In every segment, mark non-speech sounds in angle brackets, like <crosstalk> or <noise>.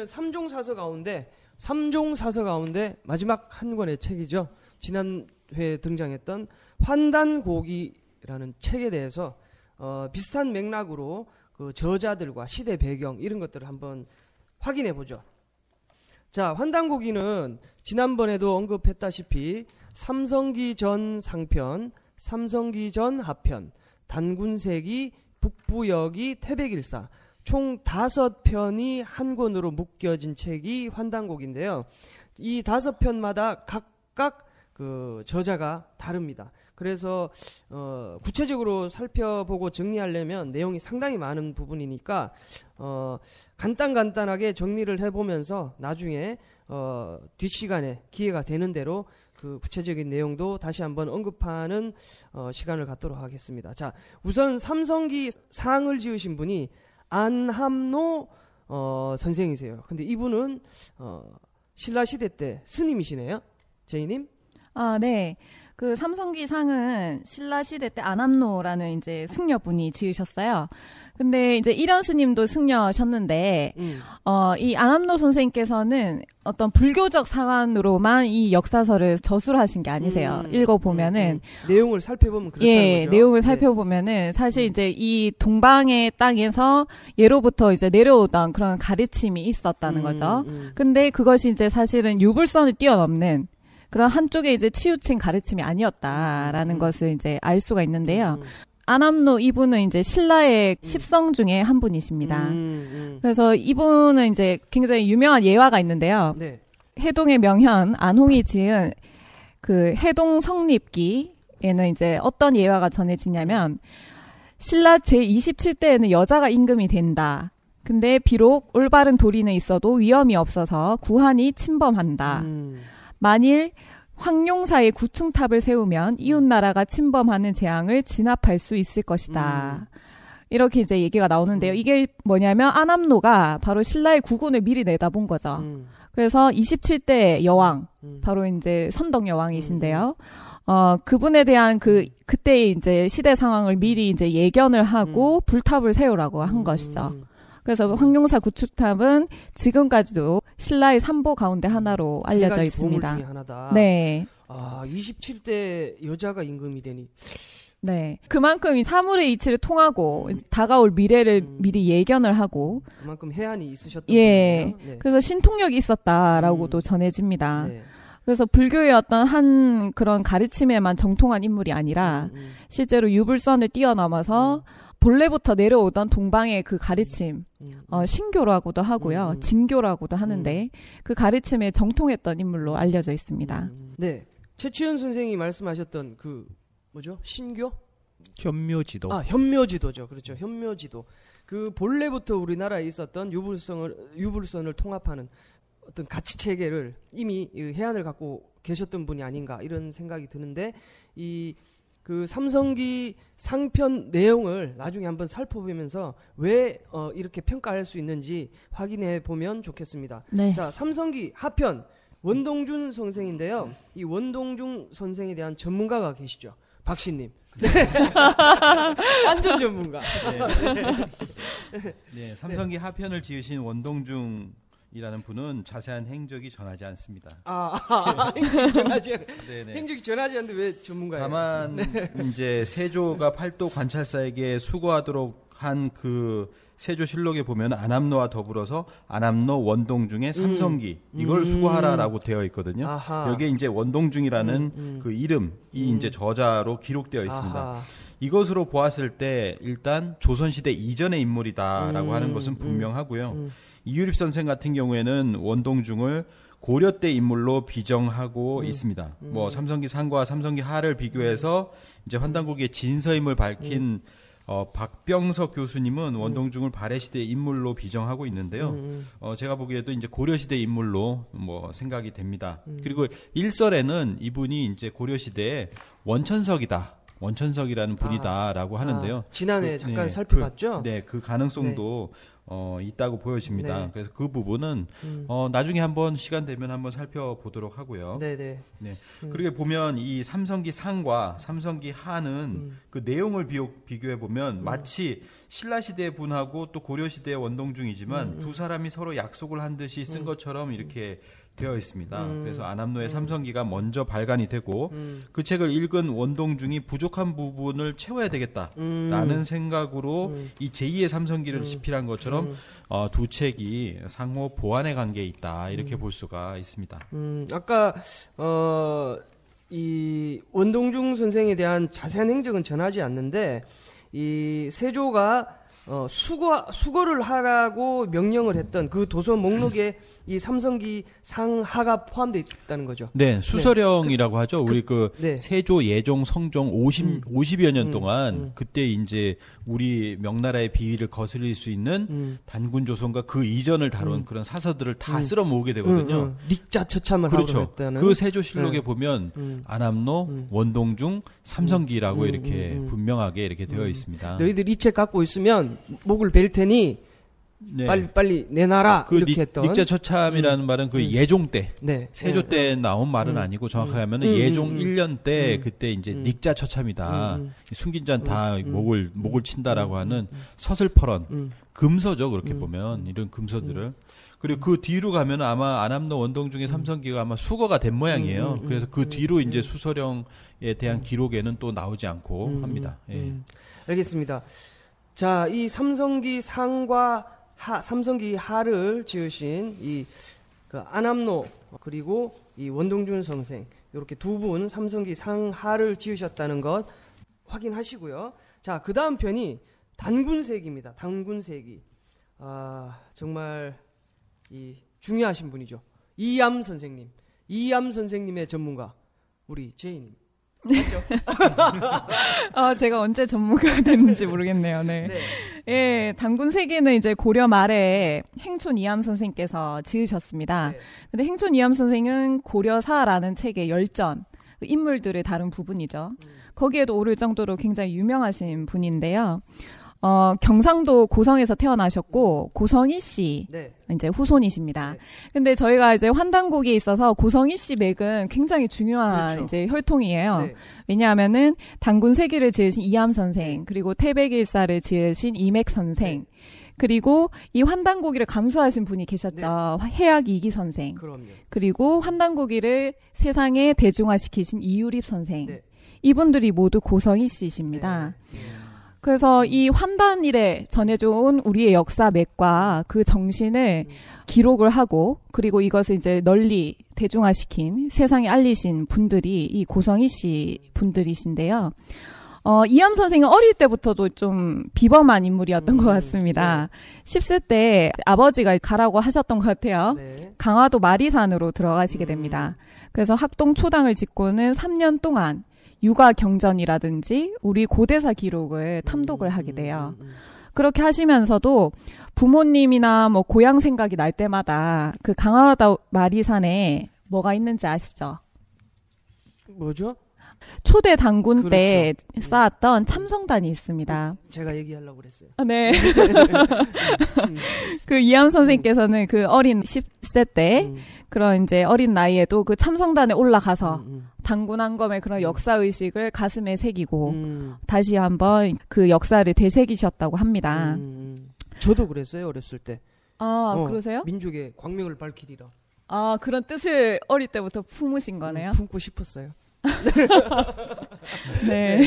왜냐하면 종사서 가운데 3종사서 가운데 마지막 한 권의 책이죠. 지난 회에 등장했던 환단고기라는 책에 대해서 어, 비슷한 맥락으로 그 저자들과 시대 배경 이런 것들을 한번 확인해 보죠. 자, 환단고기는 지난번에도 언급했다시피 삼성기 전 상편, 삼성기 전 하편, 단군세기, 북부여기, 태백일사 총 다섯 편이 한 권으로 묶여진 책이 환단곡인데요. 이 다섯 편마다 각각 그 저자가 다릅니다. 그래서 어 구체적으로 살펴보고 정리하려면 내용이 상당히 많은 부분이니까 어 간단 간단하게 정리를 해보면서 나중에 어 뒷시간에 기회가 되는 대로 그 구체적인 내용도 다시 한번 언급하는 어 시간을 갖도록 하겠습니다. 자, 우선 삼성기 상을 지으신 분이 안함노 어, 선생이세요. 근데 이분은 어, 신라 시대 때 스님이시네요, 제이님. 아, 네. 그 삼성기 상은 신라 시대 때아남노라는 이제 승려분이 지으셨어요. 근데 이제 이런 스님도 승려셨는데 음. 어이 아남노 선생님께서는 어떤 불교적 사관으로만 이 역사서를 저술하신 게 아니세요. 음. 읽어 보면은 음, 음. 내용을 살펴보면 그렇다는 예, 거죠. 내용을 예. 살펴보면은 사실 음. 이제 이 동방의 땅에서 예로부터 이제 내려오던 그런 가르침이 있었다는 음, 거죠. 근데 그것이 이제 사실은 유불선을 뛰어넘는 그런 한쪽에 이제 치우친 가르침이 아니었다라는 음. 음. 것을 이제 알 수가 있는데요. 음. 아남노 음. 이분은 이제 신라의 음. 십성 중에 한 분이십니다. 그래서 이분은 이제 굉장히 유명한 예화가 있는데요. 네. 해동의 명현 안홍이 지은 그 해동 성립기에는 이제 어떤 예화가 전해지냐면 신라 제27대에는 여자가 임금이 된다. 근데 비록 올바른 도리는 있어도 위험이 없어서 구한이 침범한다. 음. 만일 황룡사의 구층탑을 세우면 음. 이웃나라가 침범하는 재앙을 진압할 수 있을 것이다. 음. 이렇게 이제 얘기가 나오는데요. 음. 이게 뭐냐면 아남노가 바로 신라의 구군을 미리 내다본 거죠. 음. 그래서 27대 여왕, 음. 바로 이제 선덕 여왕이신데요. 음. 어, 그분에 대한 그, 그때의 이제 시대 상황을 미리 이제 예견을 하고 불탑을 세우라고 한 것이죠. 그래서 황룡사 구축탑은 지금까지도 신라의 삼보 가운데 음, 하나로 알려져 있습니다. 네. 아, 27대 여자가 임금이 되니. 네. 그만큼 이 사물의 이치를 통하고 음. 다가올 미래를 음. 미리 예견을 하고 그만큼 해안이 있으셨던 예. 네. 그래서 신통력이 있었다라고도 음. 전해집니다. 네. 그래서 불교의 어떤 한 그런 가르침에만 정통한 인물이 아니라 음, 음. 실제로 유불선을 뛰어넘어서 본래부터 내려오던 동방의 그 가르침, 음. 어, 신교라고도 하고요, 음. 진교라고도 음. 하는데 그 가르침에 정통했던 인물로 알려져 있습니다. 네, 최치현 선생이 말씀하셨던 그 뭐죠? 신교? 현묘지도. 아, 현묘지도죠. 그렇죠. 현묘지도. 그 본래부터 우리나라에 있었던 유불성을 유불선을 통합하는 어떤 가치 체계를 이미 해안을 갖고 계셨던 분이 아닌가 이런 생각이 드는데 이그 삼성기 상편 내용을 나중에 한번 살펴보면서 왜 어, 이렇게 평가할 수 있는지 확인해 보면 좋겠습니다. 네. 자, 삼성기 하편 원동준 선생인데요. 이 원동준 선생에 대한 전문가가 계시죠. 박씨님. 네. <laughs> 완전 전문가. 네. <laughs> 네. 삼성기 하편을 지으신 원동중 이라는 분은 자세한 행적이 전하지 않습니다. 아, <laughs> 행적이 전하지 않 네, 네. 행적이 전하지 않는데 왜 전문가예요? 다만 네. 이제 세조가 팔도 관찰사에게 수거하도록 한 그 세조실록에 보면 안암노와 더불어서 안암노 원동중의 음. 삼성기 음. 이걸 음. 수거하라라고 되어 있거든요. 아하. 여기에 이제 원동중이라는 음, 음. 그 이름이 음. 이제 저자로 기록되어 있습니다. 아하. 이것으로 보았을 때 일단 조선시대 이전의 인물이다라고 하는 것은 분명하고요. 이유립 선생 같은 경우에는 원동중을 고려 때 인물로 비정하고 음. 있습니다. 음. 뭐 삼성기 상과 삼성기 하를 비교해서 네. 이제 환단국의 진서임을 밝힌 음. 어, 박병석 교수님은 음. 원동중을 발해시대 인물로 비정하고 있는데요. 음, 음. 어, 제가 보기에도 이제 고려시대 인물로 뭐 생각이 됩니다. 그리고 일설에는 이분이 이제 고려시대의 원천석이다. 원천석이라는 아. 분이다라고 아, 하는데요. 아, 지난해 그, 잠깐 네, 살펴봤죠. 그, 네, 그 가능성도 네. 어, 있다고 보여집니다. 네. 그래서 그 부분은 음. 어, 나중에 한번 시간 되면 한번 살펴보도록 하고요. 네, 네. 네. 음. 그렇게 보면 이 삼성기 상과 삼성기 하는 음. 그 내용을 비교해 보면 음. 마치 신라 시대 분하고 또 고려 시대 원동 중이지만 음, 음. 두 사람이 서로 약속을 한 듯이 쓴 것처럼 이렇게 되어 있습니다. 음. 그래서 안암로의 음. 삼성기가 먼저 발간이 되고 음. 그 책을 읽은 원동중이 부족한 부분을 채워야 되겠다라는 음. 생각으로 음. 이 제2의 삼성기를 음. 집필한 것처럼 어, 두 책이 상호 보완의 관계에 있다 이렇게 볼 수가 있습니다. 아까 어, 이 원동중 선생에 대한 자세한 행적은 전하지 않는데 이 세조가 어, 수거 수거를 하라고 명령을 했던 그 도서 목록에 이 삼성기 상하가 포함되어 있다는 거죠. 네, 수서령이라고 네. 그 하죠. 그, 우리 그 네. 세조, 예종, 성종 50 음. 50여 년 음. 동안 음. 그때 이제 우리 명나라의 비위를 거슬릴 수 있는 음. 단군 조선과 그 이전을 다룬 음. 그런 사서들을 다 음. 쓸어 모으게 되거든요. 닉자 처참을 그렇죠. 했다는. 그 세조실록에 네. 보면 안암로, 원동중, 삼성기라고 이렇게 분명하게 이렇게 되어 있습니다. 너희들 이 책 갖고 있으면 목을 벨 테니 네. 빨리 빨리 내놔라 그 이렇게 닉, 했던 닉자 처참이라는 음. 말은 그 음. 예종 때 네. 세조 네. 때 나온 말은 음. 아니고 정확하게 음. 하면 은 음. 예종 1년 때 그때 이제 닉자 처참이다 숨긴 잔 다 목을 목을 친다라고 하는 서슬퍼런 금서죠 그렇게 보면 이런 금서들을 그리고 그 뒤로 가면 아마 안암로 원동 중에 삼성기가 아마 수거가 된 모양이에요 그래서 그 뒤로 이제 수서령에 대한 기록에는 또 나오지 않고 합니다 예. 알겠습니다. 자, 이 삼성기 상과 하, 삼성기 하를 지으신 이그 안암노 그리고 이 원동준 선생 이렇게 두 분 삼성기 상하를 지으셨다는 것 확인하시고요. 자, 그 다음 편이 단군세기입니다. 단군세기. 아, 정말 이 중요하신 분이죠. 이암 선생님. 이암 선생님의 전문가 우리 제이님. 맞죠? <laughs> 아, 제가 언제 전문가가 됐는지 모르겠네요. 네. 네. 예, 당군 세계는 이제 고려 말에 행촌 이암 선생께서 지으셨습니다. 네. 근데 행촌 이암 선생은 고려사라는 책의 열전 그 인물들을 다룬 부분이죠. 음. 거기에도 오를 정도로 굉장히 유명하신 분인데요. 어, 경상도 고성에서 태어나셨고 음. 고성희 씨 네. 이제 후손이십니다. 네. 근데 저희가 이제 환단곡에 있어서 고성희 씨 맥은 굉장히 중요한 그렇죠. 이제 혈통이에요. 네. 왜냐하면은 단군 세기를 지으신 이암 선생 네. 그리고 태백일사를 지으신 이맥 선생 네. 그리고 이 환단고기를 감수하신 분이 계셨죠. 네. 해학 이기 선생. 그럼요. 그리고 환단고기를 세상에 대중화시키신 이유립 선생. 네. 이분들이 모두 고성희 씨십니다. 네. 네. 그래서 이 환단 일에 전해져온 우리의 역사 맥과 그 정신을 기록을 하고 그리고 이것을 이제 널리 대중화시킨 세상에 알리신 분들이 이 고성희 씨 분들이신데요. 어, 이암 선생은 어릴 때부터도 좀 비범한 인물이었던 음, 것 같습니다. 네. 10세 때 아버지가 가라고 하셨던 것 같아요. 네. 강화도 마리산으로 들어가시게 음. 됩니다. 음. 그래서 학동 초당을 짓고는 3년 동안 육아 경전이라든지 우리 고대사 기록을 음, 탐독을 음, 하게 돼요. 음, 그렇게 하시면서도 부모님이나 뭐 고향 생각이 날 때마다 그강화다 마리산에 뭐가 있는지 아시죠? 뭐죠? 초대 당군 그렇죠. 때 음. 쌓았던 참성단이 있습니다. 음, 제가 얘기하려고 그랬어요. 아, 네. 음. <laughs> 그 이암 선생님께서는 그 어린 10세 때 그런 이제 어린 나이에도 그 참성단에 올라가서 당군한 검의 그런 역사 의식을 가슴에 새기고 다시 한번 그 역사를 되새기셨다고 합니다. 저도 그랬어요 어렸을 때. 아 어, 그러세요? 민족의 광명을 밝히리라. 아 그런 뜻을 어릴 때부터 품으신 거네요. 음, 품고 싶었어요. <laughs> 네. 네.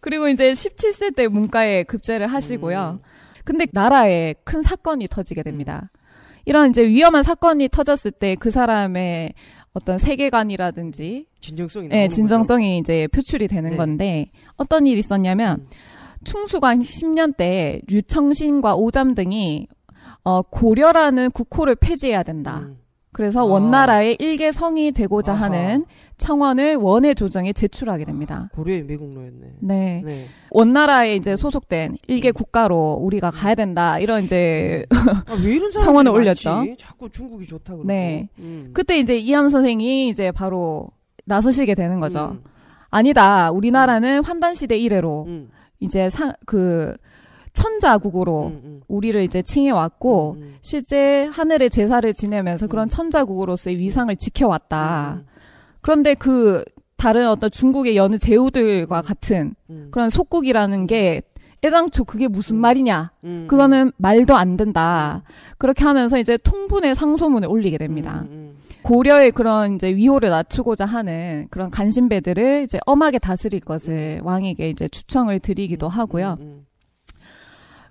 그리고 이제 17세 때 문과에 급제를 하시고요. 음. 근데 나라에 큰 사건이 터지게 됩니다. 이런 이제 위험한 사건이 터졌을 때 그 사람의 어떤 세계관이라든지 진정성이 네, 진정성이 이제 표출이 되는 네. 건데 어떤 일이 있었냐면 음. 충수관 10년 때 유청신과 오잠 등이 어, 고려라는 국호를 폐지해야 된다. 음. 그래서 아. 원나라의 일개 성이 되고자 아하. 하는 청원을 원의 조정에 제출하게 됩니다. 고려의 미국로였네. 네. 네. 원나라에 이제 소속된 일개 국가로 우리가 음. 가야 된다 이런 이제 아, 청원을 올렸죠. 많지? 자꾸 중국이 좋다 그러고. 네. 음. 그때 이제 이함 선생이 이제 바로 나서시게 되는 거죠. 음. 아니다. 우리나라는 환단 시대 이래로 음. 이제 상그 천자국으로 음, 음. 우리를 이제 칭해 왔고 음, 음, 실제 하늘의 제사를 지내면서 그런 음. 천자국으로서의 위상을 지켜왔다. 음, 그런데 그 다른 어떤 중국의 여느 제후들과 같은 그런 속국이라는 게 애당초 그게 무슨 말이냐? 그거는 말도 안 된다. 그렇게 하면서 이제 통분의 상소문을 올리게 됩니다. 고려의 그런 이제 위호를 낮추고자 하는 그런 간신배들을 이제 엄하게 다스릴 것을 왕에게 이제 추청을 드리기도 하고요.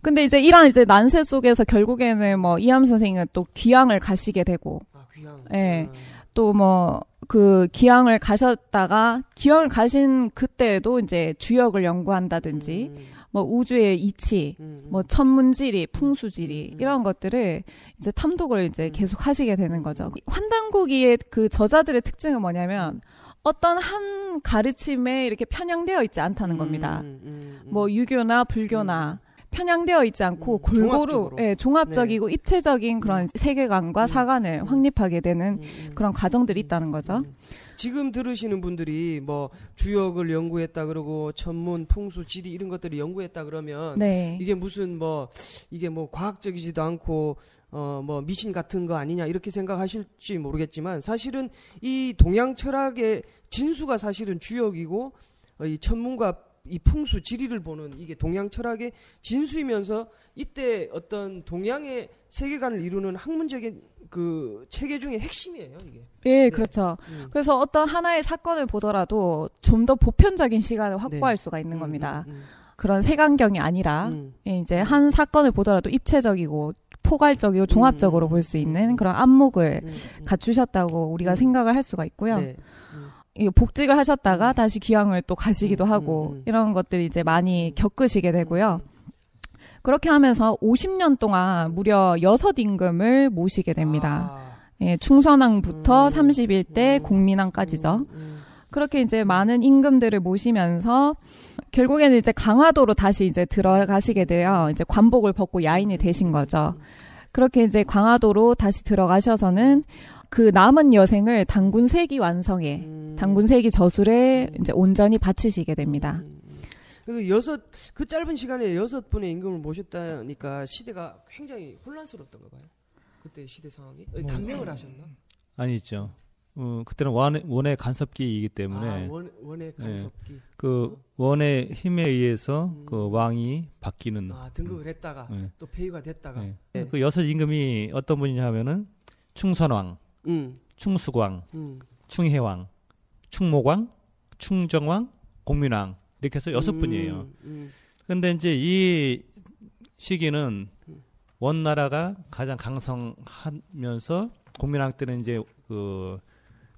근데 이제 이런 이제 난세 속에서 결국에는 뭐 이암 선생은 또 귀향을 가시게 되고, 아, 귀향. 예, 음. 또뭐 그 귀향을 가셨다가 귀향을 가신 그때에도 이제 주역을 연구한다든지. 음. 뭐 우주의 이치, 음. 뭐 천문지리, 풍수지리 음. 이런 것들을 이제 탐독을 이제 음. 계속 하시게 되는 거죠. 환단국이의그 저자들의 특징은 뭐냐면 어떤 한 가르침에 이렇게 편향되어 있지 않다는 음. 겁니다. 음, 뭐 유교나 불교나 편향되어 있지 않고 음, 골고루 예, 종합적이고 네. 입체적인 그런 음. 세계관과 음. 사관을 확립하게 되는 그런 과정들이 있다는 거죠. 지금 들으시는 분들이 뭐 주역을 연구했다 그러고 전문 풍수 지리 이런 것들을 연구했다 그러면 네. 이게 무슨 뭐 이게 뭐 과학적이지도 않고 어뭐 미신 같은 거 아니냐 이렇게 생각하실지 모르겠지만 사실은 이 동양 철학의 진수가 사실은 주역이고 어, 이 천문과 이 풍수 지리를 보는 이게 동양 철학의 진수이면서 이때 어떤 동양의 세계관을 이루는 학문적인 그 체계 중의 핵심이에요, 이게. 예, 네. 그렇죠. 음. 그래서 어떤 하나의 사건을 보더라도 좀 더 보편적인 시간을 네. 확보할 네. 수가 있는 음, 겁니다. 음, 음. 그런 세간경이 아니라 음. 예, 이제 한 사건을 보더라도 입체적이고 포괄적이고 종합적으로 음, 볼수 있는 그런 안목을 갖추셨다고 우리가 생각을 할 수가 있고요. 네. 복직을 하셨다가 음. 다시 귀향을 또 가시기도 음, 하고 음, 이런 것들이 이제 많이 겪으시게 되고요. 그렇게 하면서 50년 동안 무려 여섯 임금을 모시게 됩니다. 아. 예, 충선왕부터 31대 공민왕까지죠. 그렇게 이제 많은 임금들을 모시면서 결국에는 이제 강화도로 다시 이제 들어가시게 돼요. 이제 관복을 벗고 야인이 되신 거죠. 그렇게 이제 강화도로 다시 들어가셔서는 그 남은 여생을 당군 세기 완성에 음. 당군 세기 저술에 음. 이제 온전히 바치시게 됩니다. 그 여섯 그 짧은 시간에 여섯 분의 임금을 모셨다니까 시대가 굉장히 혼란스럽던가 봐요. 그때 시대 상황이 뭐, 단명을 하셨나? 아니죠. 어, 그때는 원, 원의 간섭기이기 때문에 아, 원, 원의 네. 간섭기. 예, 그 원의 힘에 의해서 그 음. 그 왕이 바뀌는 아, 등극을 했다가 예. 또 폐위가 됐다가 예. 그 여섯 임금이 어떤 분이냐 면은 충선왕 음. 충수광, 음. 충해왕, 충모광, 충정왕, 공민왕 이렇게 해서 여섯 음, 분이에요. 음. 근데 이제 이 시기는 원나라가 가장 강성하면서 공민왕 때는 이제 그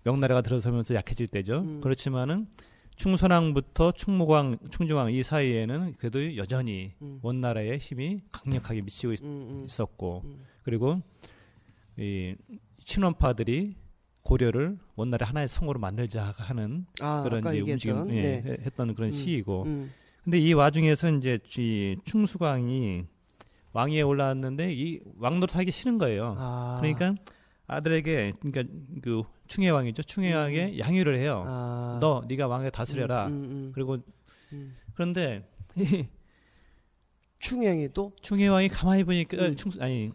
명나라가 들어서면서 약해질 때죠. 음. 그렇지만은 충선왕부터 충무왕, 충중왕 이 사이에는 그래도 여전히 음. 원나라의 힘이 강력하게 미치고 있, 음, 음. 었고 그리고 이 친원파들이 고려를 원나라 하나의 성으로 만들자 하는 아, 그런 이제 움직임 예, 네. 했던 그런 음, 시이고 음. 근데 이 와중에서 이제 이 충수광이 왕위에 올라왔는데 이 왕노릇 하기 싫은 거예요. 아. 그러니까 아들에게 그러니까 그충혜왕이죠충혜왕에 음. 양유를 해요. 아. 너 네가 왕에 다스려라. 음, 음, 음. 그리고 그런데 충해왕이 또충혜왕이 가만히 보니까 충수 아니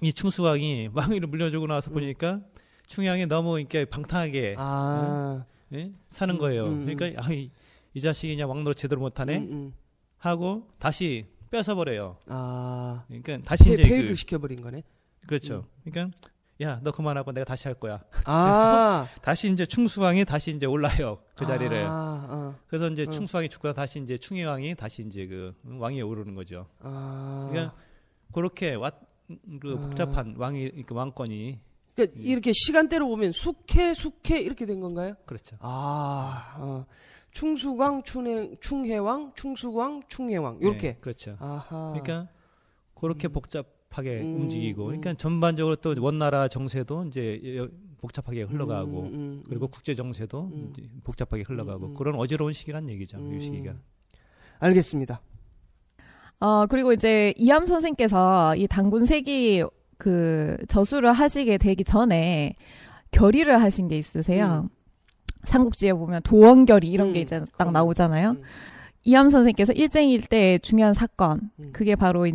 이 충수왕이 왕위를 물려주고 나서 음. 보니까 충양이 너무 이렇게 방탕하게 아. 응? 예? 예? 사는 음, 거예요. 음, 음. 그러니까 아이 이 자식이 그냥 왕노릇 제대로 못하네 음, 하고 다시 뺏어 버려요. 아. 그러니까 다시 폐, 이제 폐 그, 시켜버린 거네. 그렇죠. 그러니까 야 너 그만하고 내가 다시 할 거야. 아. 그래서 다시 이제 충수왕이 다시 이제 올라요 그 아, 자리를. 아, 어. 그래서 이제 어. 충수왕이 죽고 다시 이제 충의왕이 다시 이제 그 왕위에 오르는 거죠. 아. 그러니까 그렇게 왔그 복잡한 아. 왕이 그 왕권이 그러니까 이렇게 시간대로 보면 숙해 숙해 이렇게 된 건가요? 그렇죠. 아 어. 충수광 충해, 충해왕 충수광 충해왕 이렇게 네, 그렇죠. 아하. 그러니까 그렇게 음. 복잡하게 음, 움직이고 음. 그러니까 전반적으로 또 원나라 정세도 이제 복잡하게 흘러가고 음, 음, 음 그리고 국제 정세도 복잡하게 흘러가고 그런 어지러운 시기란 얘기죠. 이 시기가. 알겠습니다. 어, 그리고 이제 이암 선생께서 이 당군 세이그 저수를 하시게 되기 전에 결의를 하신 게 있으세요. 음. 삼국지에 보면 도원결의 이런 음, 게 이제 딱 나오잖아요. 음. 이암 선생께서 일생일대의 중요한 사건, 음. 그게 바로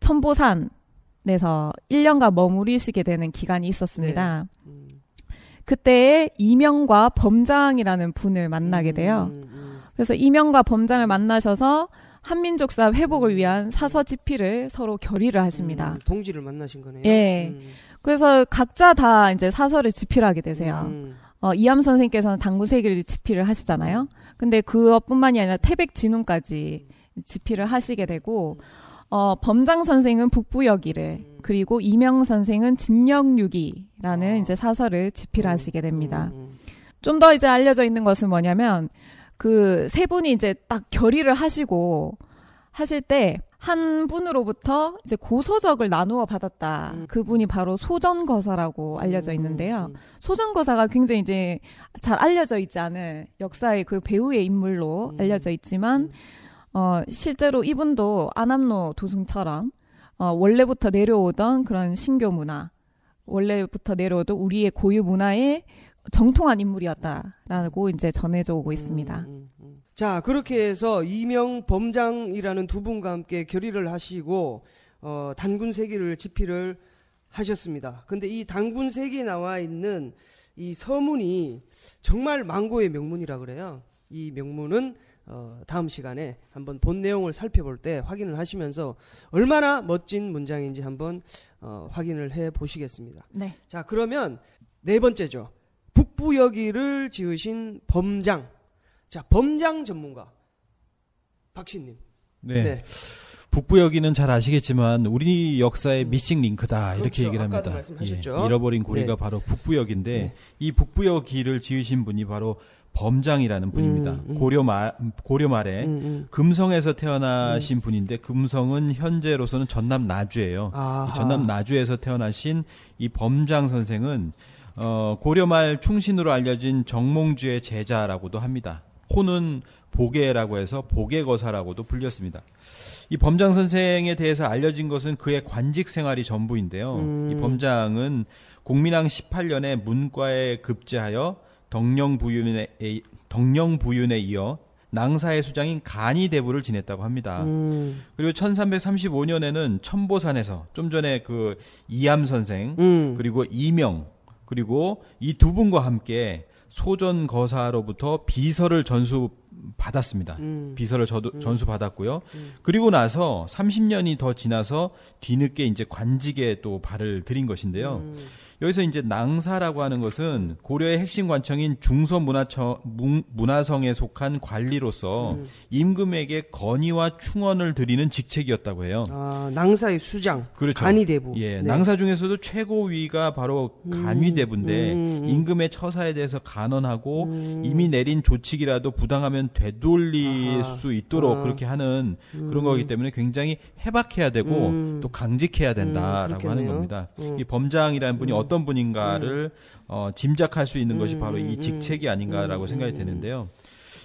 천보산 에서 1년간 머무리시게 되는 기간이 있었습니다. 네. 음. 그때에 이명과 범장이라는 분을 만나게 돼요. 음, 그래서 이명과 범장을 만나셔서 한민족사 회복을 위한 사서 집필을 서로 결의를 하십니다. 음, 동지를 만나신 거네요. 예. 음. 그래서 각자 다 이제 사서를 집필하게 되세요. 음. 어, 이암 선생님께서는 당구세기를 집필을 하시잖아요. 근데 그것뿐만이 아니라 태백 진흥까지 집필을 하시게 되고 어, 범장 선생은 북부여기를 음. 그리고 이명 선생은 진영유기라는 아. 이제 사서를 집필하시게 됩니다. 음, 음, 좀더 이제 알려져 있는 것은 뭐냐면 그세 분이 이제 딱 결의를 하시고 하실 때 한 분으로부터 이제 고서적을 나누어 받았다. 음. 그분이 바로 소전거사라고 음, 알려져 음, 있는데요. 음. 소전거사가 굉장히 이제 잘 알려져 있지 않은 역사의 그 배우의 인물로 음. 음 알려져 있지만 어 실제로 이분도 아남노 도승처럼 어 원래부터 내려오던 그런 신교 문화 원래부터 내려오던 우리의 고유 문화에 정통한 인물이었다라고 이제 전해져 오고 음, 있습니다. 음, 음, 자, 그렇게 해서 이명 범장이라는 두 분과 함께 결의를 하시고 어, 단군 세기를 집필을 하셨습니다. 근데 이 단군 세기에 나와 있는 이 서문이 정말 망고의 명문이라 그래요. 이 명문은 어, 다음 시간에 한번 본 내용을 살펴볼 때 확인을 하시면서 얼마나 멋진 문장인지 한번 어, 확인을 해 보시겠습니다. 네. 자, 그러면 네 번째죠. 북부여기를 지으신 범장. 자, 범장 전문가. 박신님. 네. 네. 북부여기는 잘 아시겠지만 우리 역사의 음. 미싱 링크다 이렇게 그렇죠. 얘기를 합니다. 예, 잃어버린 고리가 네. 바로 북부역인데 네. 이북부여기를 지으신 분이 바로 범장이라는 음, 분입니다. 음, 음. 고려 말 고려 말에 음, 음. 금성에서 태어나신 분인데 금성은 현재로서는 전남 나주예요. 전남 나주에서 태어나신 이 범장 선생은 어, 고려 말 충신으로 알려진 정몽주의 제자라고도 합니다. 호는 보계라고 해서 보계거사라고도 불렸습니다. 이 범장 선생에 대해서 알려진 것은 그의 관직 생활이 전부인데요. 음. 이 범장은 공민왕 18년에 문과에 급제하여 덕령부윤에 덕령부윤에 이어 낭사의 수장인 간이 대부를 지냈다고 합니다. 음. 그리고 1335년에는 천보산에서 좀 전에 그 이암 선생 음. 그리고 이명 그리고 이 두 분과 함께 소전 거사로부터 비서를 전수 받았습니다. 음. 비서를 저도 음. 전수 받았고요. 음. 그리고 나서 30년이 더 지나서 뒤늦게 이제 관직에 또 발을 들인 것인데요. 음. 여기서 이제 낭사라고 하는 것은 고려의 핵심 관청인 중소문화청 문화성에 속한 관리로서 음. 임금에게 건의와 충원을 드리는 직책이었다고 해요. 아, 낭사의 수장. 그렇죠. 간위대부. 예, 네. 낭사 중에서도 최고위가 바로 음, 간위대부인데 음, 음. 음. 임금의 처사에 대해서 간언하고 음. 이미 내린 조칙이라도 부당하면 되돌릴 아하. 수 있도록 아. 그렇게 하는 그런 거기 때문에 굉장히 해박해야 되고 또 강직해야 된다라고 하는 겁니다. 이 범장이라는 분이 어떤 어떤 분인가를 음. 어, 짐작할 수 있는 것이 음, 바로 이 음, 직책이 음. 아닌가라고 생각이 되는데요.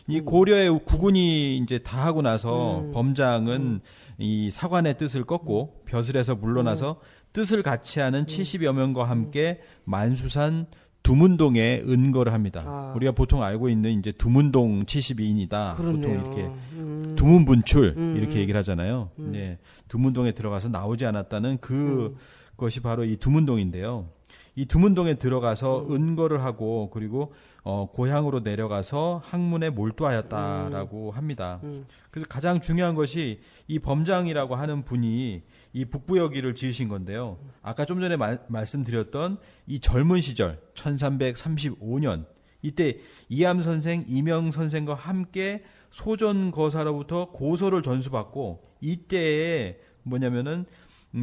이 고려의 구군이 이제 다 하고 나서 범장은 이 사관의 뜻을 꺾고 벼슬에서 물러나서 뜻을 같이 하는 70여 명과 함께 만수산 두문동에 은거를 합니다. 아. 우리가 보통 알고 있는 이제 두문동 72인이다. 그렇네요. 보통 이렇게 음. 두문분출 음. 이렇게 얘기를 하잖아요. 음. 네, 두문동에 들어가서 나오지 않았다는 그 것이 바로 이 두문동인데요. 이 두문동에 들어가서 음. 은거를 하고 그리고 어, 고향으로 내려가서 학문에 몰두하였다라고 음. 합니다. 음. 그래서 가장 중요한 것이 이 범장이라고 하는 분이 이 북부여기를 지으신 건데요. 아까 좀 전에 마, 말씀드렸던 이 젊은 시절 1335년 이때 이암 선생, 이명 선생과 함께 소전 거사로부터 고서를 전수받고 이때에 뭐냐면은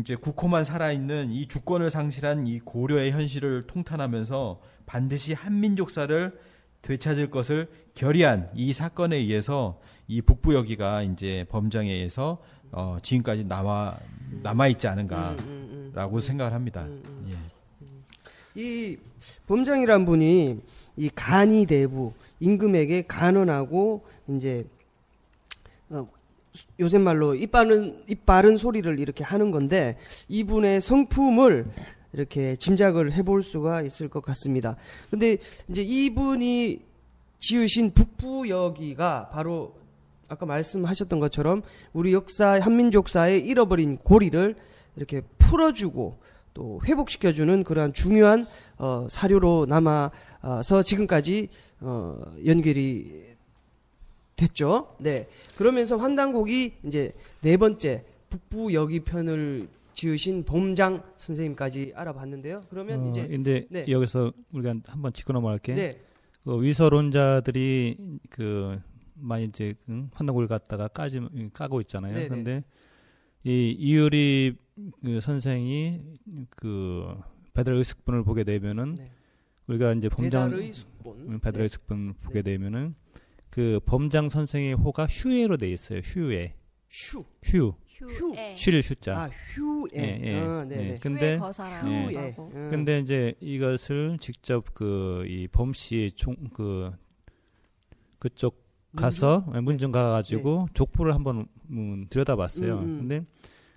이제 국호만 살아있는 이 주권을 상실한 이 고려의 현실을 통탄하면서 반드시 한민족사를 되찾을 것을 결의한 이 사건에 의해서 이 북부 여기가 이제 범장에 의해서 어, 지금까지 남아 남아 있지 않은가라고 음, 음, 음, 생각을 합니다. 예. 이 범장이란 분이 이 간이 대부 임금에게 간언하고 이제 어, 요새 말로 이빠른입 바른 소리를 이렇게 하는 건데 이분의 성품을 이렇게 짐작을 해볼 수가 있을 것 같습니다. 근데 이제 이분이 지으신 북부여기가 바로 아까 말씀하셨던 것처럼 우리 역사 한민족사의 잃어버린 고리를 이렇게 풀어주고 또 회복시켜주는 그러한 중요한 어, 사료로 남아서 지금까지 어, 연결이 됐죠. 네. 그러면서 환단곡이 이제 네 번째 북부 여기 편을 지으신 봄장 선생님까지 알아봤는데요. 그러면 어, 이제 근데 네. 여기서 우리가 한번 짚고 넘어갈게. 네. 그 위서론자들이 그 많이 이제 환단곡을 갖다가 까지 까고 있잖아요. 네네. 네. 근데 이 이유리 그 선생이 그 배달의 숙분을 보게 되면은 네. 우리가 이제 봄장 배달의 숙분 배달의 네. 숙분을 보게 네. 되면은 그 범장 선생의 호가 휴에로 돼 있어요. 휴에. 휴. 휴. 휴. 쉬를 휴자. 아, 휴에. 예, 예. 아, 네. 근데 휴에. 예. 음. 근데 이제 이것을 직접 그 이 범씨 의총그 그쪽 가서 문중, 예, 문중 네. 가가지고 네. 족보를 한번 음, 들여다봤어요. 음, 음. 근데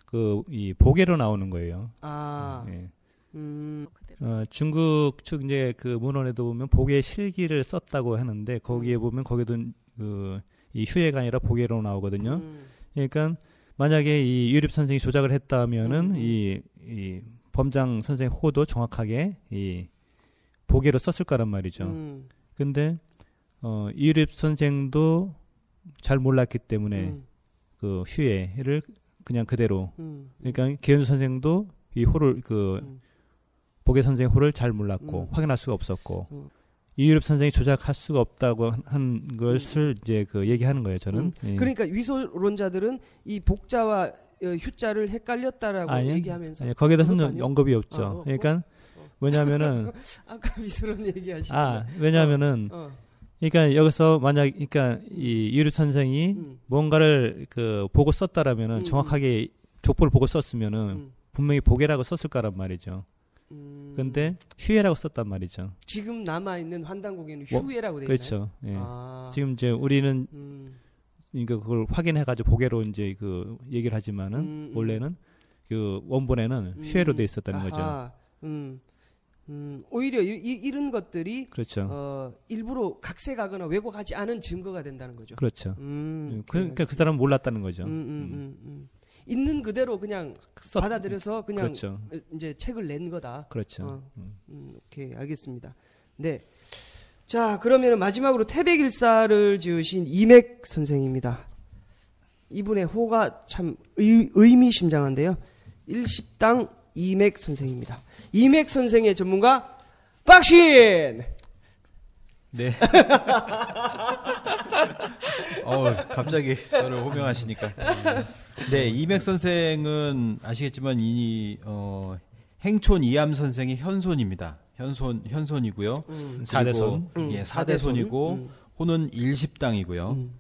그 이 보게로 나오는 거예요. 아. 예. 음. 어, 중국 측 이제 그 문헌에도 보면 복의 실기를 썼다고 하는데 거기에 음. 보면 거기도 그이 휴예가 아니라 복예로 나오거든요. 음. 그러니까 만약에 이 유립 선생이 조작을 했다면은 음. 이, 이 범장 선생 호도 정확하게 이 복예로 썼을 거란 말이죠. 음. 근데 어유립 선생도 잘 몰랐기 때문에 음. 그 휴예를 그냥 그대로 음. 그러니까 기현수 선생도 이 호를 그 음. 보게 선생의 호를 잘 몰랐고 음. 확인할 수가 없었고 음. 이유럽 선생이 조작할 수가 없다고 한 것을 음. 이제 그 얘기하는 거예요. 저는 음. 예. 그러니까 위소론자들은 이 복자와 어, 휴자를 헷갈렸다라고 아니, 얘기하면서 아니, 거기에다선 언급이 없죠. 아, 그러니까 어. 왜냐하면은 <laughs> 아까 위소론 얘기하시죠. 아 왜냐하면은 어, 그러니까 여기서 만약 그러니까 이 이유럽 선생이 음. 뭔가를 그 보고 썼다라면은 음, 정확하게 족보를 보고 썼으면은 분명히 보게라고 썼을 거란 말이죠. 음. 근데 휴에라고 썼단 말이죠. 지금 남아 있는 환단곡에는 뭐, 휴에라고 돼 그렇죠. 있나요? 그렇죠. 예. 아. 지금 이제 우리는 음. 그러니까 그걸 확인해가지고 보게로 이제 그 얘기를 하지만은 음, 음. 원래는 그 원본에는 음. 휴에로 돼 있었다는 아하. 거죠. 음, 음, 오히려 이, 이, 런 것들이 그렇죠. 어, 일부러 각색하거나 왜곡하지 않은 증거가 된다는 거죠. 그렇죠. 음, 그, 그러니까 그 사람은 몰랐다는 거죠. 음, 음 있는 그대로 그냥 써, 받아들여서 그냥 그렇죠. 이제 책을 낸 거다. 그렇죠. 어. 음, 음 오케이 알겠습니다. 네. 자 그러면 마지막으로 태백일사를 지으신 이맥 선생입니다. 이분의 호가 참 의, 의미심장한데요. 일십당 이맥 선생입니다. 이맥 선생의 전문가 박신. 네. <laughs> 어 갑자기 저를 호명하시니까. <laughs> 네, 이백 선생은 아시겠지만 이 어, 행촌 이암 선생의 현손입니다. 현손 현손이고요. 음. 4대손. 예, 음. 예, 4대손이고 음. 호는 일십당이고요. 음.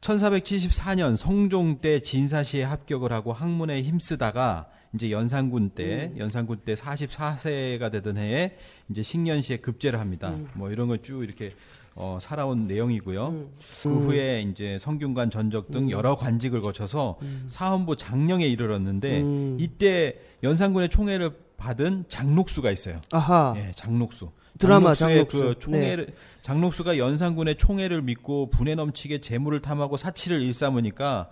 1474년 성종 때 진사시에 합격을 하고 학문에 힘쓰다가 이제 연산군 때 음. 연산군 때 44세가 되던 해에 이제 식년시에 급제를 합니다. 음. 뭐 이런 걸 쭉 이렇게 어, 살아온 내용이고요. 음. 그 후에 이제 성균관 전적 등 음. 여러 관직을 거쳐서 음. 사헌부 장령에 이르렀는데 음. 이때 연산군의 총애를 받은 장록수가 있어요. 아하. 예, 장록수. 드라마 장록수. 그 네. 총애를 네. 장록수가 연산군의 총애를 믿고 분에 넘치게 재물을 탐하고 사치를 일삼으니까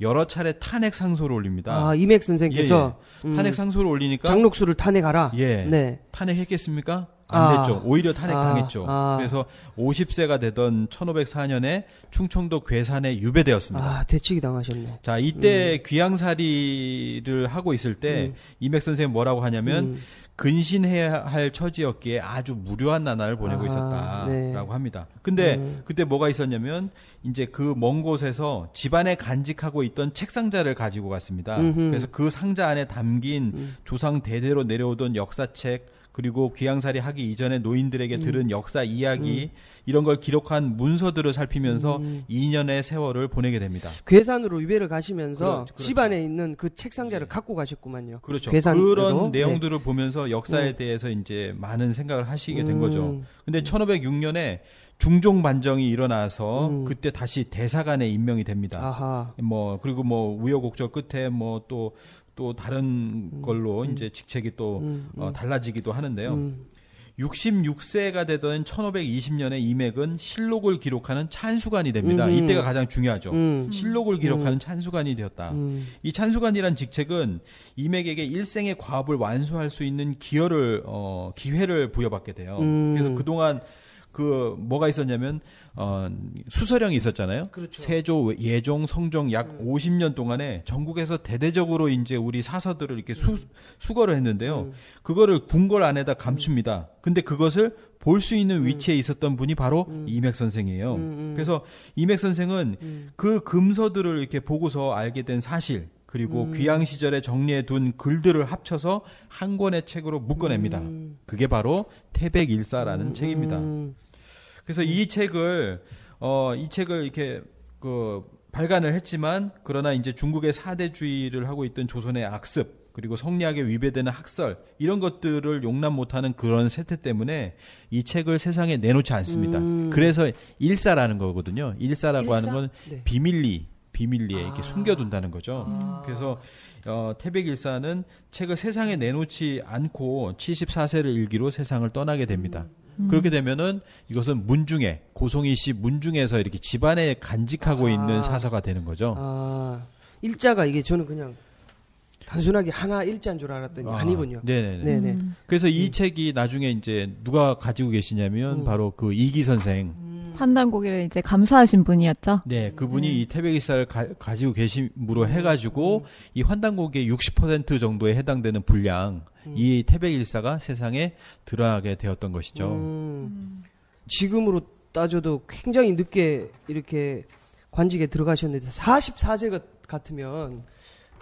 여러 차례 탄핵 상소를 올립니다. 아, 이맥 선생께서 예, 예. 탄핵 음. 상소를 올리니까 장록수를 탄핵하라. 예. 네. 탄핵했겠습니까? 안 아. 됐죠. 오히려 탄핵 아. 당했죠. 아. 그래서 50세가 되던 1504년에 충청도 괴산에 유배되었습니다. 아, 대치기 당하셨네. 자, 이때 음. 귀양살이를 하고 있을 때 음. 이맥 선생님 뭐라고 하냐면 음. 근신해야 할 처지였기에 아주 무료한 나날을 보내고 아, 있었다라고 네. 합니다. 근데 음. 그때 뭐가 있었냐면 이제 그 먼 곳에서 집안에 간직하고 있던 책 상자를 가지고 갔습니다. 음흠. 그래서 그 상자 안에 담긴 음. 조상 대대로 내려오던 역사책 그리고 귀양살이 하기 이전에 노인들에게 음. 들은 음. 역사 이야기 음. 이런 걸 기록한 문서들을 살피면서 음. 2년의 세월을 보내게 됩니다. 괴산으로 유배를 가시면서 그렇, 그렇죠. 집안에 있는 그책 상자를 네. 갖고 가셨구만요. 그렇죠. 괴산으로. 그런 네. 내용들을 네. 보면서 역사에 네. 대해서 이제 많은 생각을 하시게 된 음. 거죠. 근데 1506년에 음. 중종 반정이 일어나서 음. 그때 다시 대사관에 임명이 됩니다. 아하. 뭐 그리고 뭐 우여곡절 끝에 뭐또 또 다른 음. 걸로 음. 이제 직책이 또 음. 음. 어, 달라지기도 하는데요. 음. 66세가 되던 1520년에 이맥은 실록을 기록하는 찬수관이 됩니다. 음. 이때가 가장 중요하죠. 음. 실록을 음. 기록하는 음. 찬수관이 되었다. 이 찬수관이란 직책은 이맥에게 일생의 과업을 완수할 수 있는 기여를 어, 기회를 부여받게 돼요. 그래서 그동안 그 뭐가 있었냐면 어 수서령이 있었잖아요. 그렇죠. 세조, 예종, 성종 약 음. 50년 동안에 전국에서 대대적으로 이제 우리 사서들을 이렇게 수, 네. 수거를 했는데요. 음. 그거를 궁궐 안에다 감춥니다. 근데 그것을 볼 수 있는 음. 위치에 있었던 분이 바로 음. 이맥 선생이에요. 음, 음. 그래서 이맥 선생은 그 금서들을 이렇게 보고서 알게 된 사실 그리고 음. 귀양 시절에 정리해 둔 글들을 합쳐서 한 권의 책으로 묶어냅니다. 음. 그게 바로 태백일사라는 음. 책입니다. 그래서 이 책을 어, 이 책을 이렇게 그 발간을 했지만 그러나 이제 중국의 사대주의를 하고 있던 조선의 악습 그리고 성리학에 위배되는 학설 이런 것들을 용납 못하는 그런 세태 때문에 이 책을 세상에 내놓지 않습니다. 음. 그래서 일사라는 거거든요. 일사라고 일사? 하는 건 네. 비밀리 비밀리에 아. 이렇게 숨겨둔다는 거죠. 아. 그래서 어, 태백일사는 책을 세상에 내놓지 않고 74세를 일기로 세상을 떠나게 됩니다. 음. 음. 그렇게 되면은 이것은 문중에 고송이 씨 문중에서 이렇게 집안에 간직하고 아. 있는 사서가 되는 거죠. 아. 일자가 이게 저는 그냥 단순하게 하나 일자인 줄 알았더니 아, 니군요 네네네. 네 음. 그래서 이 음. 책이 나중에 이제 누가 가지고 계시냐면 음. 바로 그 이기 선생 판단고기를 이제 감수하신 분이었죠. 네, 그분이 네. 음. 이 태백이사를 가, 지고 계심으로 해가지고 음. 이 환단고기의 60% 정도에 해당되는 분량 음. 이 태백일사가 세상에 드러나게 되었던 것이죠. 음. 음. 지금으로 따져도 굉장히 늦게 이렇게 관직에 들어가셨는데 44세가 같으면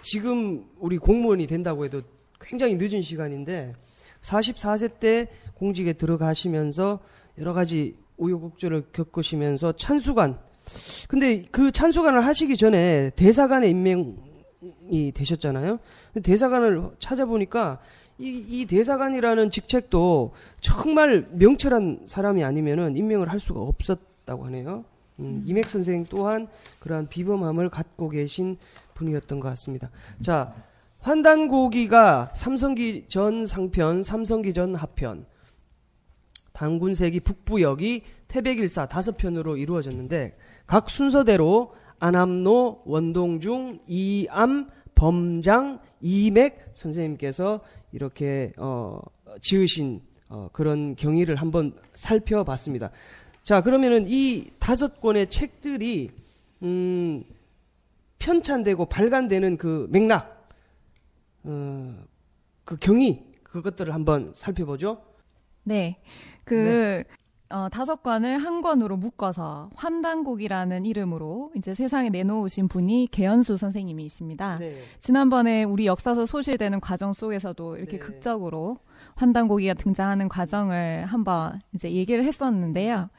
지금 우리 공무원이 된다고 해도 굉장히 늦은 시간인데 44세 때 공직에 들어가시면서 여러 가지 우여곡절을 겪으시면서 찬수관 근데 그 찬수관을 하시기 전에 대사관의 임명이 되셨잖아요. 근데 대사관을 찾아보니까 이, 이 대사관이라는 직책도 정말 명철한 사람이 아니면은 임명을 할 수가 없었다고 하네요. 음, 음. 이맥 선생 또한 그러한 비범함을 갖고 계신 분이었던 것 같습니다. 자, 환단고기가 삼성기 전 상편, 삼성기 전 하편, 단군색이 북부역이 태백일사 다섯 편으로 이루어졌는데 각 순서대로 안암로, 원동중, 이암, 범장, 이맥 선생님께서 이렇게 어, 지으신 어, 그런 경위를 한번 살펴봤습니다. 자 그러면은 이 다섯 권의 책들이 음, 편찬되고 발간되는 그 맥락, 어, 그 경위 그것들을 한번 살펴보죠. 네. 그, 네. 어, 다섯 권을 한 권으로 묶어서 환단곡이라는 이름으로 이제 세상에 내놓으신 분이 개연수 선생님이십니다. 네. 지난번에 우리 역사서 소실되는 과정 속에서도 이렇게 네. 극적으로 환단곡이가 등장하는 과정을 한번 이제 얘기를 했었는데요.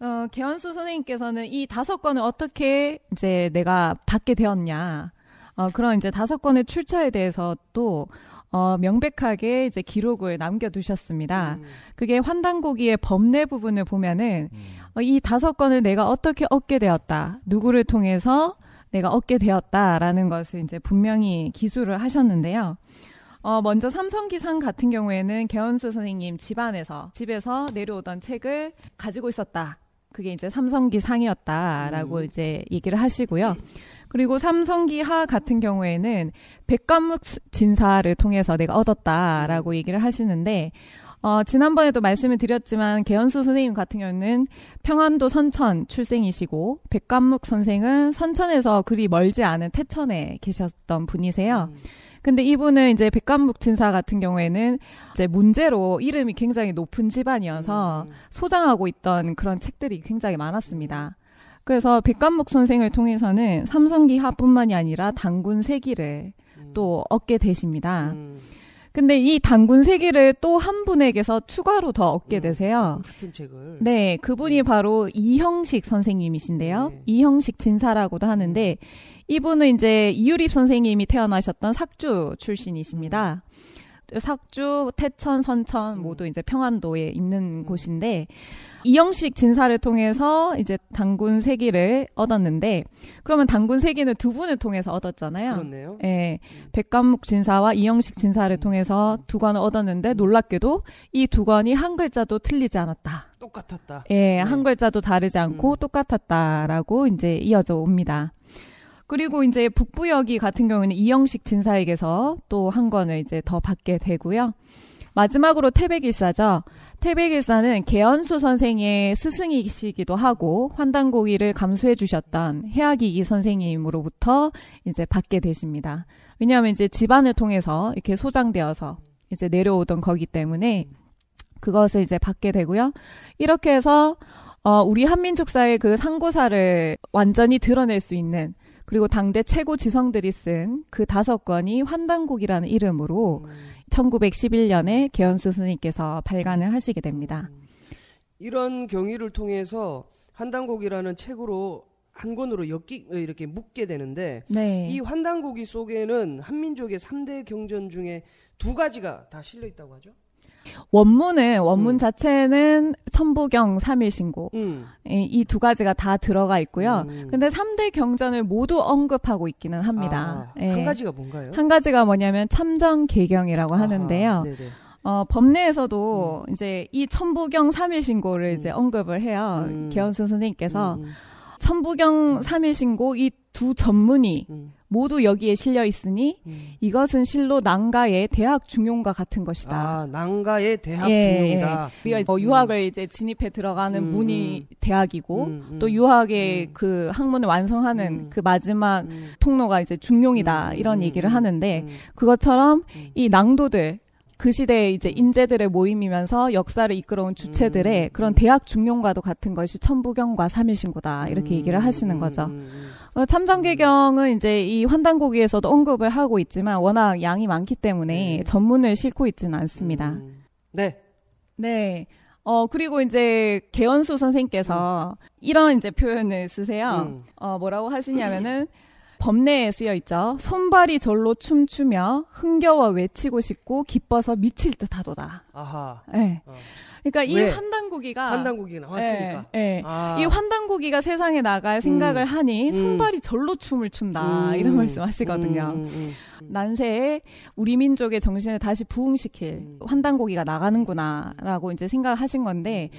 어, 개연수 선생님께서는 이 다섯 권을 어떻게 이제 내가 받게 되었냐. 어, 그런 이제 다섯 권의 출처에 대해서 또 어, 명백하게 이제 기록을 남겨두셨습니다. 음. 그게 환단고기의 범례 부분을 보면은 음. 어, 이 다섯 건을 내가 어떻게 얻게 되었다, 누구를 통해서 내가 얻게 되었다라는 것을 이제 분명히 기술을 하셨는데요. 어, 먼저 삼성기상 같은 경우에는 개원수 선생님 집안에서 집에서 내려오던 책을 가지고 있었다. 그게 이제 삼성기상이었다라고 음. 이제 얘기를 하시고요. 네. 그리고 삼성기하 같은 경우에는 백과목 진사를 통해서 내가 얻었다라고 얘기를 하시는데 어, 지난번에도 말씀을 드렸지만 개현수 선생님 같은 경우는 평안도 선천 출생이시고 백관묵 선생은 선천에서 그리 멀지 않은 태천에 계셨던 분이세요. 음. 근데 이분은 이제 백관묵 진사 같은 경우에는 이제 문제로 이름이 굉장히 높은 집안이어서 음. 소장하고 있던 그런 책들이 굉장히 많았습니다. 그래서 백감목 선생을 통해서는 삼성기하뿐만이 아니라 당군 세기를 음. 또 얻게 되십니다. 음. 근데 이 당군 세기를 또 한 분에게서 추가로 더 얻게 음. 되세요. 같은 책을. 네, 그분이 음. 바로 이형식 선생님이신데요. 네. 이형식 진사라고도 하는데 음. 이분은 이제 이유립 선생님이 태어나셨던 삭주 출신이십니다. 음. 삭주, 태천, 선천 음. 모두 이제 평안도에 있는 음. 곳인데 이영식 진사를 통해서 이제 당군 세기를 얻었는데 그러면 당군 세기는 두 분을 통해서 얻었잖아요. 그렇네요. 예. 음. 백감목 진사와 이영식 진사를 통해서 두 권을 얻었는데 놀랍게도 이 두 권이 한 글자도 틀리지 않았다. 똑같았다. 예, 네. 한 글자도 다르지 않고 음. 똑같았다라고 이제 이어져 옵니다. 그리고 이제 북부역이 같은 경우는 이영식 진사에게서 또 한 권을 이제 더 받게 되고요. 마지막으로 태백일사죠. 태백일사는 개연수 선생의 스승이시기도 하고 환단고기를 감수해 주셨던 해학이기 선생님으로부터 이제 받게 되십니다. 왜냐하면 이제 집안을 통해서 이렇게 소장되어서 이제 내려오던 거기 때문에 그것을 이제 받게 되고요. 이렇게 해서 어, 우리 한민족 사의 그 상고사를 완전히 드러낼 수 있는 그리고 당대 최고 지성들이 쓴 그 다섯 권이 환단곡이라는 이름으로 음. 1911년에 개연수 스님께서 발간을 하시게 됩니다. 음. 이런 경위를 통해서 환단곡이라는 책으로 한 권으로 엮이 이렇게 묶게 되는데 네. 이 환단곡이 속에는 한민족의 3대 경전 중에 두 가지가 다 실려 있다고 하죠. 원문은 원문 음. 자체는 천부경 삼일신고 음. 이두 가지가 다 들어가 있고요. 음. 근데 3대 경전을 모두 언급하고 있기는 합니다. 아, 예. 한 가지가 뭔가요? 한 가지가 뭐냐면 참정 개경이라고 하는데요. 네네. 어, 법내에서도 음. 이제 이 천부경 삼일신고를 음. 이제 언급을 해요. 음. 개헌순 선생님께서 음, 천부경 삼일신고 이두 전문이 음. 모두 여기에 실려 있으니 음. 이것은 실로 난가의 대학 중용과 같은 것이다. 아, 난가의 대학 예, 예. 중용이다. 예. 우리 뭐 음. 유학을 이제 진입해 들어가는 음, 음. 문이 대학이고 또 유학의 그 학문을 완성하는 그 마지막 통로가 이제 중용이다 이런 얘기를 하는데 그것처럼 이 낭도들 그 시대의 이제 인재들의 모임이면서 역사를 이끌어온 주체들의 음. 그런 대학 중용과도 같은 것이 천부경과 삼일신고다 이렇게 얘기를 음, 하시는 음, 거죠. 음, 어, 참전개경은 이제 이 환단고기에서도 언급을 하고 있지만 워낙 양이 많기 때문에 네. 전문을 싣고 있지는 않습니다. 음. 네. 네. 어, 그리고 이제 개연수 선생께서 음. 이런 이제 표현을 쓰세요. 음. 어, 뭐라고 하시냐면은 법내에 쓰여 있죠. 손발이 절로 춤추며 흥겨워 외치고 싶고 기뻐서 미칠 듯 하도다. 아하. 네. 어. 그러니까 이 환단고기가 환단고기 나왔으니까. 예, 예. 아. 이 환단고기가 세상에 나갈 생각을 음. 하니 음. 손발이 절로 춤을 춘다. 음. 이런 말씀하시거든요. 음. 음, 음. 난세에 우리 민족의 정신을 다시 부흥시킬 환단고기가 나가는구나라고 이제 생각하신 건데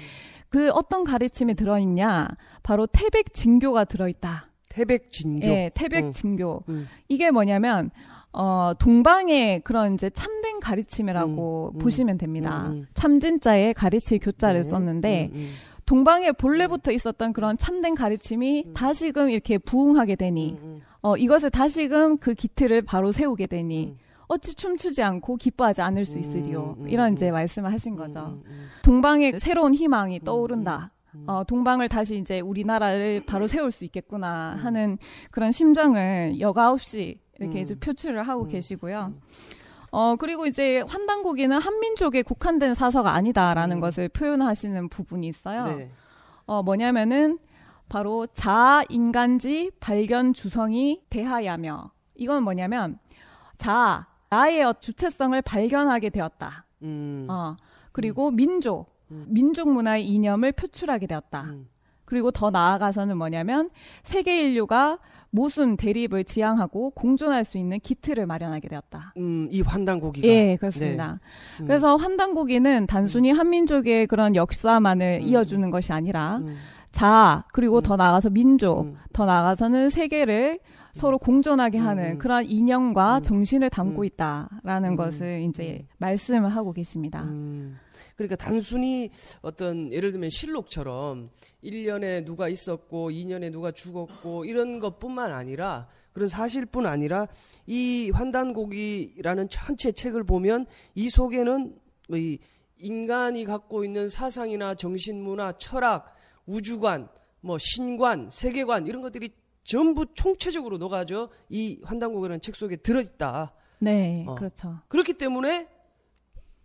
그 어떤 가르침이 들어있냐? 바로 태백 징교가 들어있다. 태백 진교. 예, 태백 진교. 음. 이게 뭐냐면 어 동방의 그런 이제 참된 가르침이라고 음, 보시면 됩니다. 음, 참진자의 가르칠 교자를 네, 썼는데 동방에 본래부터 있었던 그런 참된 가르침이 다시금 이렇게 부흥하게 되니 어 이것을 다시금 그 기틀을 바로 세우게 되니 어찌 춤추지 않고 기뻐하지 않을 수 있으리요. 이런 이제 말씀을 하신 거죠. 동방의 새로운 희망이 떠오른다. 음. 어, 동방을 다시 이제 우리나라를 <laughs> 바로 세울 수 있겠구나 음. 하는 그런 심정을 여가 없이 이렇게 음. 이제 표출을 하고 계시고요. 어, 그리고 이제 환단고기는 한민족에 국한된 사서가 아니다라는 음. 것을 표현하시는 부분이 있어요. 네. 어, 뭐냐면은 바로 자인간지 발견 주성이 대하야며 이건 뭐냐면 자 나의 주체성을 발견하게 되었다. 음. 어, 그리고 음. 민족 음. 민족 문화의 이념을 표출하게 되었다. 음. 그리고 더 나아가서는 뭐냐면 세계 인류가 모순 대립을 지향하고 공존할 수 있는 기틀을 마련하게 되었다. 음, 이 환단고기가 예, 그렇습니다. 네. 음. 그래서 환단고기는 단순히 음. 한민족의 그런 역사만을 음, 이어주는 음. 것이 아니라 자 그리고 더 나아가서 민족, 더 나아가서는 세계를 서로 공존하게 음, 하는 음. 그러한 인연과 음, 정신을 담고 있다라는 것을 이제 말씀을 하고 계십니다. 그러니까 단순히 어떤 예를 들면 실록처럼 1년에 누가 있었고 2년에 누가 죽었고 이런 것뿐만 아니라 그런 사실뿐 아니라 이환단고기라는 전체 책을 보면 이 속에는 뭐 이 인간이 갖고 있는 사상이나 정신 문화, 철학, 우주관, 뭐 신관, 세계관 이런 것들이 전부 총체적으로 녹아져 이 환단곡이라는 책 속에 들어있다. 네, 어. 그렇죠. 그렇기 때문에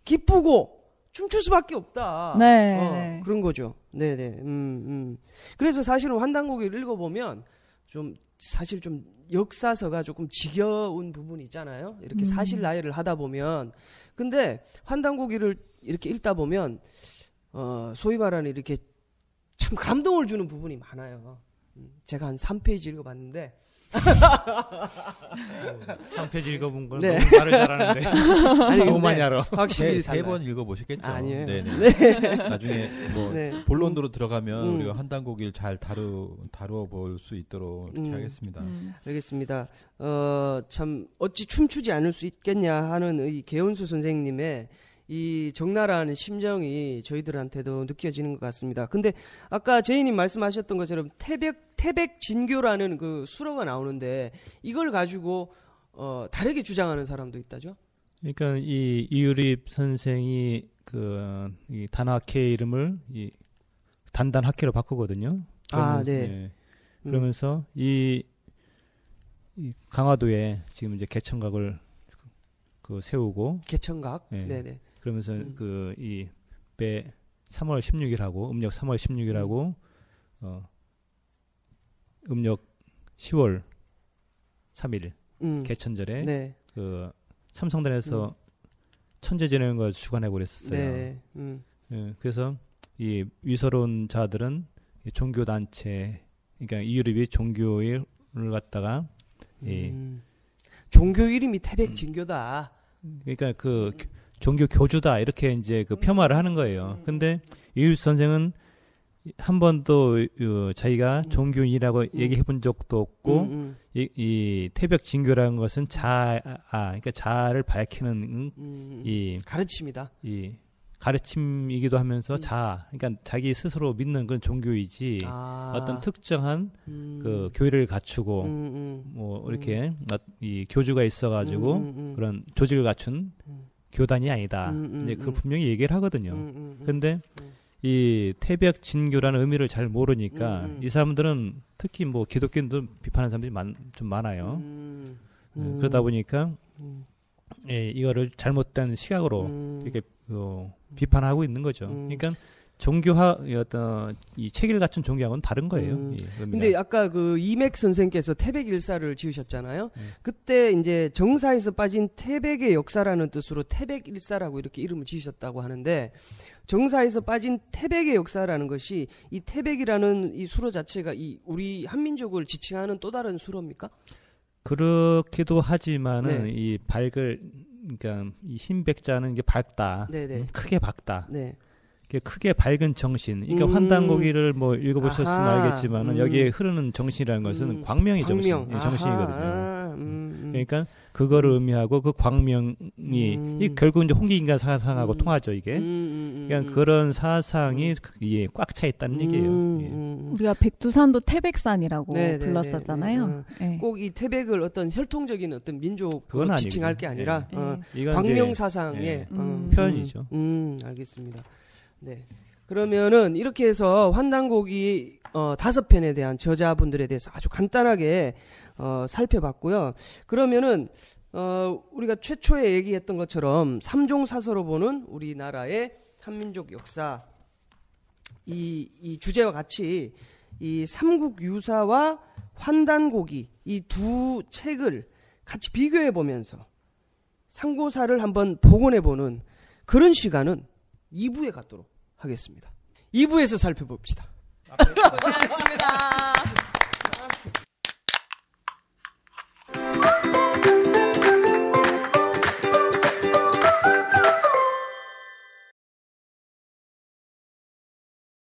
기쁘고 춤출 수밖에 없다. 네, 어, 네. 그런 거죠. 네, 네. 음, 음. 그래서 사실은 환단곡을 읽어보면 좀 사실 좀 역사서가 조금 지겨운 부분이 있잖아요. 이렇게 음. 사실 나열을 하다 보면 근데 환단곡기를 이렇게 읽다 보면 어 소위 말하는 이렇게 참 감동을 주는 부분이 많아요. 제가 한 3페이지 읽어봤는데 3페이지 어, 읽어본 건 네. 너무 말을 잘하는데 <laughs> 아니, 너무 많이 알아. 확실히 네, 세번 읽어보셨겠죠. 아니에요. 네네. 네. 네. 나중에 뭐 네. 본론으로 들어가면 음. 우리가 한단고을잘 다루 다루어 볼 수 있도록 이렇게 음. 하겠습니다. 음. 알겠습니다. 어, 참 어찌 춤추지 않을 수 있겠냐 하는 이 개은수 선생님의 이 적나라한 심정이 저희들한테도 느껴지는 것 같습니다. 근데 아까 제이님 말씀하셨던 것처럼 태백 태백 진교라는 그 수로가 나오는데 이걸 가지고 어 다르게 주장하는 사람도 있다죠. 그러니까 이 이유립 선생이 그 이 단학회 이름을 이 단단학회로 바꾸거든요. 그러면, 아, 네. 예, 음. 그러면서 음. 이, 이 강화도에 지금 이제 개천각을 그 세우고 개천각 예. 네네 그러면서 음. 그이 배 3월 16일하고 음력 3월 16일하고 음. 어 음력 10월 3일 음. 개천절에 네. 그삼성단에서 음. 천재 지내는 걸 주관하고 그랬었어요. 네. 음. 예, 그래서 이 위서론 자들은 이 종교 단체 그러니까 이유립이 종교를 갖다가 이 음. 종교 이름이 태백 음. 진교다. 그러니까 그 종교 교주다 이렇게 이제 그 음. 폄하를 하는 거예요. 음. 근데 이율 선생은 한 번도 어, 자기가 음. 종교인이라고 음. 얘기해 본 적도 없고 음, 음. 이, 이, 태벽 진교라는 것은 자, 아, 그러니까 자아를 밝히는 이 가르침이다. 이 가르침이기도 하면서 자, 아 그러니까 자기 스스로 믿는 그런 종교이지 아. 어떤 특정한 그 교회를 갖추고 뭐 이렇게 이 교주가 있어가지고 그런 조직을 갖춘 교단이 아니다. 음, 음, 이제 그걸 음. 분명히 얘기를 하거든요. 음, 음, 음. 근데 이 태백 진교라는 의미를 잘 모르니까 이 사람들은 특히 뭐 기독교인도 비판하는 사람들이 많, 좀 많아요. 네, 그러다 보니까 예, 이거를 잘못된 시각으로 이렇게 어, 비판하고 있는 거죠. 그러니까 종교화 어떤 이 체계를 갖춘 종교학은 다른 거예요. 음. 예, 근데 아까 그 이맥 선생께서 태백 일사를 지으셨잖아요. 음. 그때 이제 정사에서 빠진 태백의 역사라는 뜻으로 태백 일사라고 이렇게 이름을 지으셨다고 하는데 정사에서 빠진 태백의 역사라는 것이 이 태백이라는 이 수로 자체가 이 우리 한민족을 지칭하는 또 다른 수로입니까? 그렇기도 하지만은 네. 이 밝을 그러니까 이 흰백자는 이게 밝다. 네네. 네. 크게 밝다. 네. 크게 밝은 정신. 그러니까 음. 환단고기를 뭐 읽어보셨으면 아하. 알겠지만 음. 여기에 흐르는 정신이라는 것은 음. 광명의 광명. 정신, 예, 정신이거든요. 음. 음, 음. 그러니까 그거를 의미하고 그 광명이 이 결국 이제 홍기인간 사상하고 통하죠 이게. 그러니 그런 사상이 예, 꽉차 있다는 얘기예요. 예. 우리가 백두산도 태백산이라고 네, 네, 네 불렀었잖아요. 네. 네. 꼭이 태백을 어떤 혈통적인 어떤 민족 지칭할 게 아니라 네. 어, 광명 사상의 예. 어. 예. 예. 표현이죠. 알겠습니다. 네. 그러면은 이렇게 해서 환단곡이 어, 다섯 편에 대한 저자분들에 대해서 아주 간단하게 어, 살펴봤고요. 그러면은 어, 우리가 최초에 얘기했던 것처럼 삼종 사서로 보는 우리나라의 한민족 역사 이, 이 주제와 같이 이 삼국 유사와 환단곡이 이두 책을 같이 비교해 보면서 상고사를 한번 복원해 보는 그런 시간은 2부에 갖도록 하겠습니다. 2부에서 살펴봅시다. 고생습니다